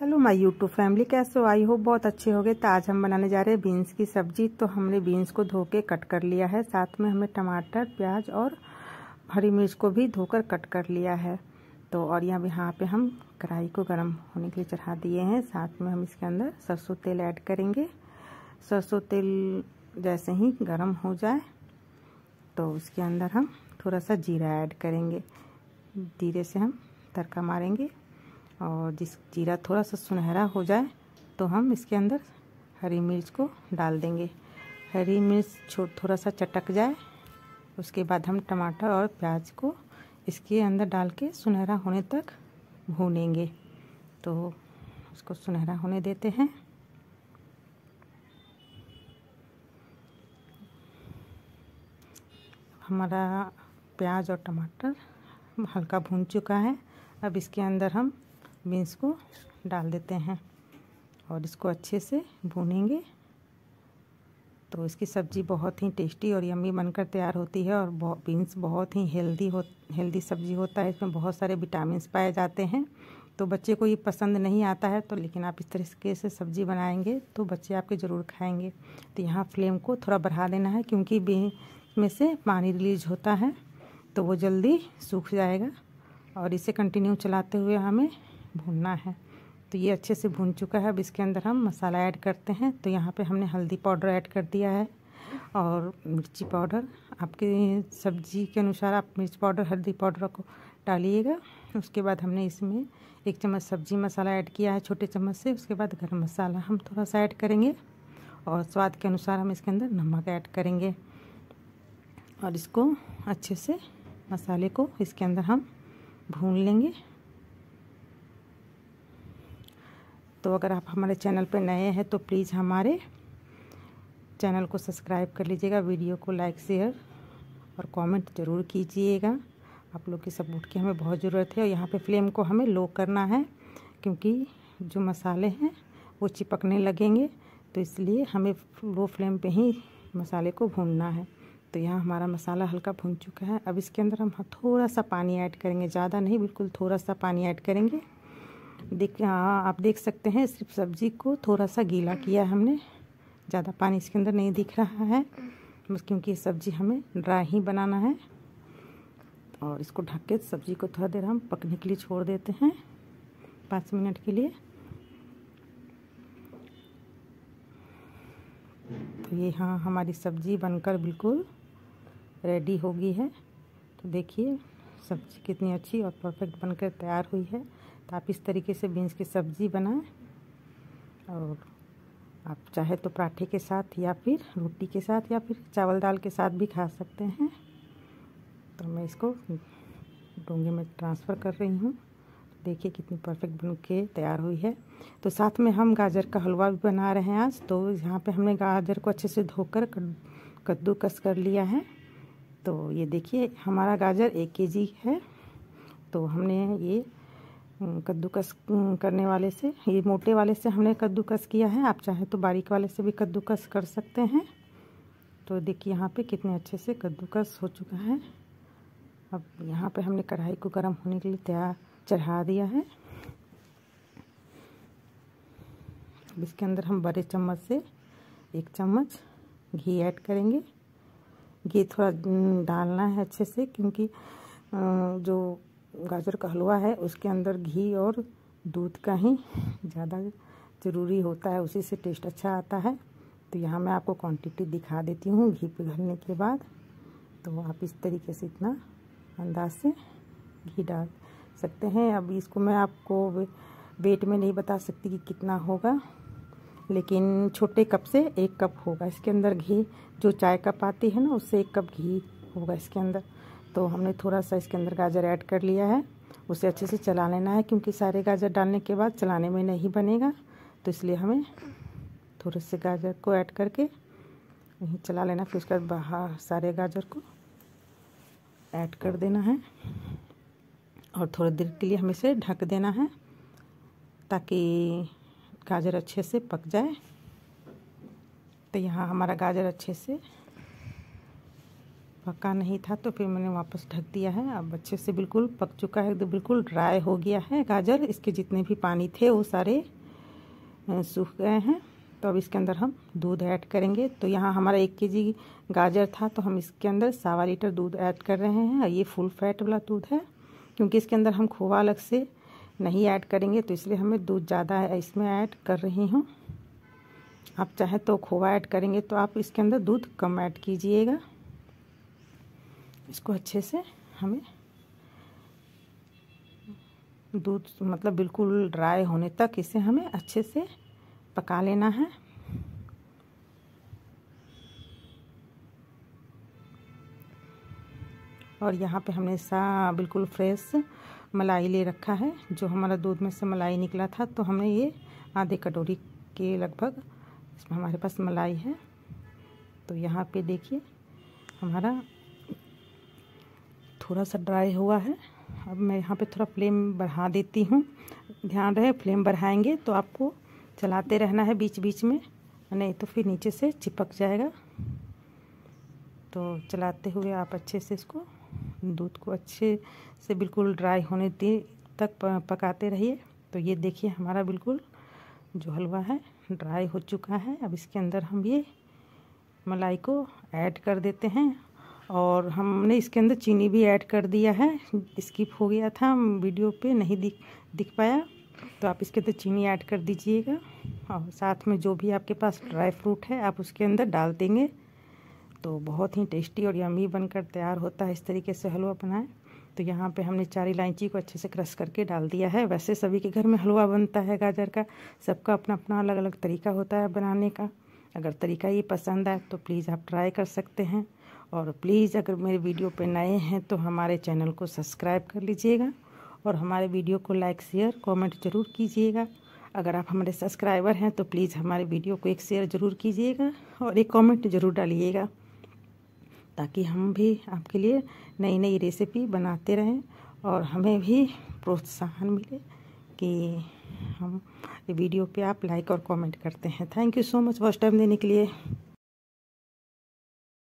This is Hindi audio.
हेलो माय यूट्यूब फैमिली कैसे हो आई हो बहुत अच्छे हो गए तो आज हम बनाने जा रहे हैं बीन्स की सब्जी तो हमने बीन्स को धो के कट कर लिया है साथ में हमने टमाटर प्याज और हरी मिर्च को भी धोकर कट कर लिया है तो और यहाँ यहाँ पे हम कढ़ाई को गर्म होने के लिए चढ़ा दिए हैं साथ में हम इसके अंदर सरसों तेल ऐड करेंगे सरसों तेल जैसे ही गर्म हो जाए तो उसके अंदर हम थोड़ा सा जीरा ऐड करेंगे धीरे से हम तड़का मारेंगे और जिस जीरा थोड़ा सा सुनहरा हो जाए तो हम इसके अंदर हरी मिर्च को डाल देंगे हरी मिर्च थोड़ा सा चटक जाए उसके बाद हम टमाटर और प्याज को इसके अंदर डाल के सुनहरा होने तक भूनेंगे तो उसको सुनहरा होने देते हैं हमारा प्याज और टमाटर हल्का भून चुका है अब इसके अंदर हम बीन्स को डाल देते हैं और इसको अच्छे से भूनेंगे तो इसकी सब्ज़ी बहुत ही टेस्टी और यम्मी बनकर तैयार होती है और बीन्स बहुत ही हेल्दी हो हेल्दी सब्ज़ी होता है इसमें बहुत सारे विटामिन पाए जाते हैं तो बच्चे को ये पसंद नहीं आता है तो लेकिन आप इस तरीके से सब्ज़ी बनाएंगे तो बच्चे आपके ज़रूर खाएंगे तो यहाँ फ्लेम को थोड़ा बढ़ा देना है क्योंकि बीन्स में से पानी रिलीज होता है तो वो जल्दी सूख जाएगा और इसे कंटिन्यू चलाते हुए हमें भूनना है तो ये अच्छे से भून चुका है अब इसके अंदर हम मसाला ऐड करते हैं तो यहाँ पे हमने हल्दी पाउडर ऐड कर दिया है और मिर्ची पाउडर आपके सब्जी के अनुसार आप मिर्च पाउडर हल्दी पाउडर को डालिएगा उसके बाद हमने इसमें एक चम्मच सब्जी मसाला ऐड किया है छोटे चम्मच से उसके बाद गर्म मसाला हम थोड़ा सा ऐड करेंगे और स्वाद के अनुसार हम इसके अंदर नमक ऐड करेंगे और इसको अच्छे से मसाले को इसके अंदर हम भून लेंगे तो अगर आप हमारे चैनल पर नए हैं तो प्लीज़ हमारे चैनल को सब्सक्राइब कर लीजिएगा वीडियो को लाइक शेयर और कमेंट ज़रूर कीजिएगा आप लोग की सपोर्ट की हमें बहुत ज़रूरत है और यहाँ पे फ्लेम को हमें लो करना है क्योंकि जो मसाले हैं वो चिपकने लगेंगे तो इसलिए हमें लो फ्लेम पे ही मसाले को भूनना है तो यहाँ हमारा मसाला हल्का भून चुका है अब इसके अंदर हम थोड़ा सा पानी ऐड करेंगे ज़्यादा नहीं बिल्कुल थोड़ा सा पानी ऐड करेंगे देख हाँ, आप देख सकते हैं सिर्फ सब्ज़ी को थोड़ा सा गीला किया हमने ज़्यादा पानी इसके अंदर नहीं दिख रहा है बस क्योंकि ये सब्ज़ी हमें ड्राई ही बनाना है और इसको ढक के सब्ज़ी को थोड़ा देर हम पकने के लिए छोड़ देते हैं पाँच मिनट के लिए तो ये हाँ हमारी सब्ज़ी बनकर बिल्कुल रेडी हो गई है तो देखिए सब्ज़ी कितनी अच्छी और परफेक्ट बनकर तैयार हुई है तो आप इस तरीके से बीन्स की सब्ज़ी बनाएं और आप चाहे तो पराठे के साथ या फिर रोटी के साथ या फिर चावल दाल के साथ भी खा सकते हैं तो मैं इसको डोंगे में ट्रांसफ़र कर रही हूँ देखिए कितनी परफेक्ट बन के तैयार हुई है तो साथ में हम गाजर का हलवा भी बना रहे हैं आज तो यहाँ पे हमने गाजर को अच्छे से धोकर कद्दूकस कर लिया है तो ये देखिए हमारा गाजर एक के जी है तो हमने ये हम्म, कद्दूकस हम्म, करने वाले से ये मोटे वाले से हमने कद्दूकस किया है आप चाहे तो बारीक वाले से भी कद्दूकस कर सकते हैं तो देखिए यहाँ पे कितने अच्छे से कद्दूकस हो चुका है अब यहाँ पे हमने कढ़ाई को गर्म होने के लिए तैयार चढ़ा दिया है अब इसके अंदर हम बड़े चम्मच से एक चम्मच घी ऐड करेंगे घी थोड़ा हम्म, डालना है अच्छे से क्योंकि जो गाजर का हलवा है उसके अंदर घी और दूध का ही ज़्यादा ज़रूरी होता है उसी से टेस्ट अच्छा आता है तो यहाँ मैं आपको क्वांटिटी दिखा देती हूँ घी पिघलने के बाद तो आप इस तरीके से इतना अंदाज से घी डाल सकते हैं अब इसको मैं आपको वेट में नहीं बता सकती कि कितना होगा लेकिन छोटे कप से एक कप होगा इसके अंदर घी जो चाय कप आती है ना उससे एक कप घी होगा इसके अंदर तो हमने थोड़ा सा इसके अंदर गाजर ऐड कर लिया है उसे अच्छे से चला लेना है क्योंकि सारे गाजर डालने के बाद चलाने में नहीं बनेगा तो इसलिए हमें थोड़े से गाजर को ऐड करके यहीं चला लेना फिर उसके बाद बाहर सारे गाजर को ऐड कर देना है और थोड़ी देर के लिए हमें इसे ढक देना है ताकि गाजर अच्छे से पक जाए तो यहाँ हमारा गाजर अच्छे से पका नहीं था तो फिर मैंने वापस ढक दिया है अब अच्छे से बिल्कुल पक चुका है एकदम तो बिल्कुल ड्राई हो गया है गाजर इसके जितने भी पानी थे वो सारे सूख गए हैं तो अब इसके अंदर हम दूध ऐड करेंगे तो यहाँ हमारा एक के गाजर था तो हम इसके अंदर सावा लीटर दूध ऐड कर रहे हैं और ये फुल फैट वाला दूध है क्योंकि इसके अंदर हम खोवा अलग से नहीं ऐड करेंगे तो इसलिए हमें दूध ज़्यादा है इसमें ऐड कर रही हूँ आप चाहे तो खोवा ऐड करेंगे तो आप इसके अंदर दूध कम ऐड कीजिएगा इसको अच्छे से हमें दूध मतलब बिल्कुल ड्राई होने तक इसे हमें अच्छे से पका लेना है और यहाँ पे हमने सा बिल्कुल फ्रेश मलाई ले रखा है जो हमारा दूध में से मलाई निकला था तो हमने ये आधे कटोरी के लगभग इसमें हमारे पास मलाई है तो यहाँ पे देखिए हमारा थोड़ा सा ड्राई हुआ है अब मैं यहाँ पे थोड़ा फ्लेम बढ़ा देती हूँ ध्यान रहे फ्लेम बढ़ाएंगे तो आपको चलाते रहना है बीच बीच में नहीं तो फिर नीचे से चिपक जाएगा तो चलाते हुए आप अच्छे से इसको दूध को अच्छे से बिल्कुल ड्राई होने तक पकाते रहिए तो ये देखिए हमारा बिल्कुल जो हलवा है ड्राई हो चुका है अब इसके अंदर हम ये मलाई को ऐड कर देते हैं और हमने इसके अंदर चीनी भी ऐड कर दिया है स्किप हो गया था वीडियो पे नहीं दिख दिख पाया तो आप इसके अंदर चीनी ऐड कर दीजिएगा और साथ में जो भी आपके पास ड्राई फ्रूट है आप उसके अंदर डाल देंगे तो बहुत ही टेस्टी और यमी बनकर तैयार होता है इस तरीके से हलवा बनाएं तो यहाँ पे हमने चार इलायची को अच्छे से क्रश करके डाल दिया है वैसे सभी के घर में हलवा बनता है गाजर का सबका अपना अपना अलग अलग तरीका होता है बनाने का अगर तरीका ये पसंद आए तो प्लीज़ आप ट्राई कर सकते हैं और प्लीज़ अगर मेरे वीडियो पे नए हैं तो हमारे चैनल को सब्सक्राइब कर लीजिएगा और हमारे वीडियो को लाइक शेयर कमेंट ज़रूर कीजिएगा अगर आप हमारे सब्सक्राइबर हैं तो प्लीज़ हमारे वीडियो को एक शेयर ज़रूर कीजिएगा और एक कमेंट ज़रूर डालिएगा ताकि हम भी आपके लिए नई नई रेसिपी बनाते रहें और हमें भी प्रोत्साहन मिले कि हम वीडियो पे आप लाइक और कमेंट करते हैं thank you so much watch time देने के लिए